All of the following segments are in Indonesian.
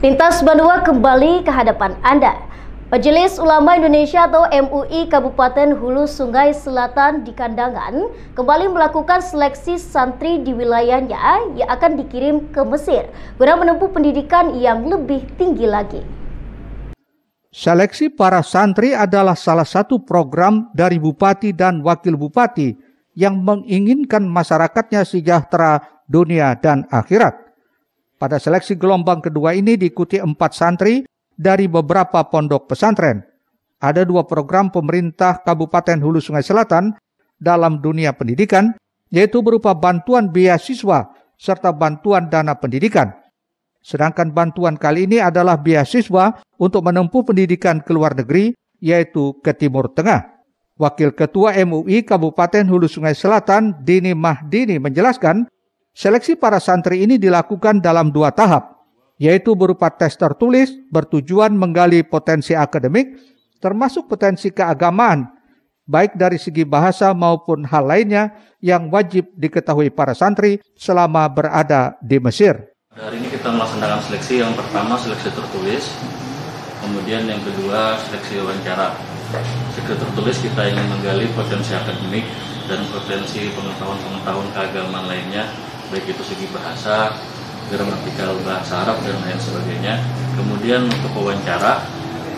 Lintas Banua kembali ke hadapan Anda. Majelis Ulama Indonesia atau MUI Kabupaten Hulu Sungai Selatan di Kandangan kembali melakukan seleksi santri di wilayahnya yang akan dikirim ke Mesir guna menempuh pendidikan yang lebih tinggi lagi. Seleksi para santri adalah salah satu program dari bupati dan wakil bupati yang menginginkan masyarakatnya sejahtera dunia dan akhirat. Pada seleksi gelombang kedua ini diikuti empat santri dari beberapa pondok pesantren. Ada dua program pemerintah Kabupaten Hulu Sungai Selatan dalam dunia pendidikan, yaitu berupa bantuan beasiswa serta bantuan dana pendidikan. Sedangkan bantuan kali ini adalah beasiswa untuk menempuh pendidikan ke luar negeri, yaitu ke Timur Tengah. Wakil Ketua MUI Kabupaten Hulu Sungai Selatan, Dini Mahdini, menjelaskan Seleksi para santri ini dilakukan dalam dua tahap, yaitu berupa tes tertulis bertujuan menggali potensi akademik, termasuk potensi keagamaan, baik dari segi bahasa maupun hal lainnya yang wajib diketahui para santri selama berada di Mesir. Hari ini kita melaksanakan seleksi yang pertama seleksi tertulis, kemudian yang kedua seleksi wawancara. Seleksi tertulis kita ingin menggali potensi akademik dan potensi pengetahuan-pengetahuan keagamaan lainnya baik itu segi bahasa, gramatikal bahasa Arab dan lain sebagainya. Kemudian untuk wawancara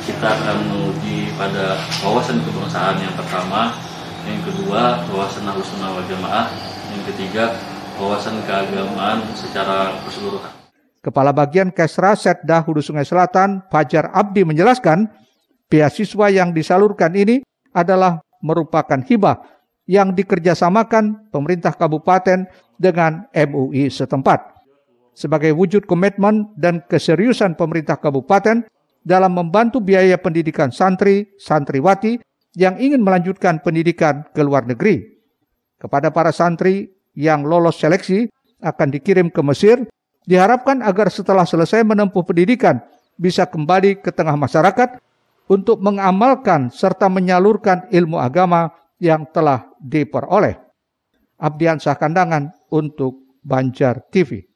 kita akan menguji pada wawasan kebangsaan yang pertama, yang kedua wawasan alusunah wal jamaah, yang ketiga wawasan keagamaan secara keseluruhan. Kepala Bagian Kesra Setda Hulu Sungai Selatan, Fajar Abdi menjelaskan, beasiswa yang disalurkan ini adalah merupakan hibah yang dikerjasamakan pemerintah kabupaten dengan MUI setempat. Sebagai wujud komitmen dan keseriusan pemerintah kabupaten dalam membantu biaya pendidikan santri, santriwati yang ingin melanjutkan pendidikan ke luar negeri. Kepada para santri yang lolos seleksi akan dikirim ke Mesir, diharapkan agar setelah selesai menempuh pendidikan bisa kembali ke tengah masyarakat untuk mengamalkan serta menyalurkan ilmu agama yang telah diperoleh. Abdian Sahkandangan untuk Banjar TV.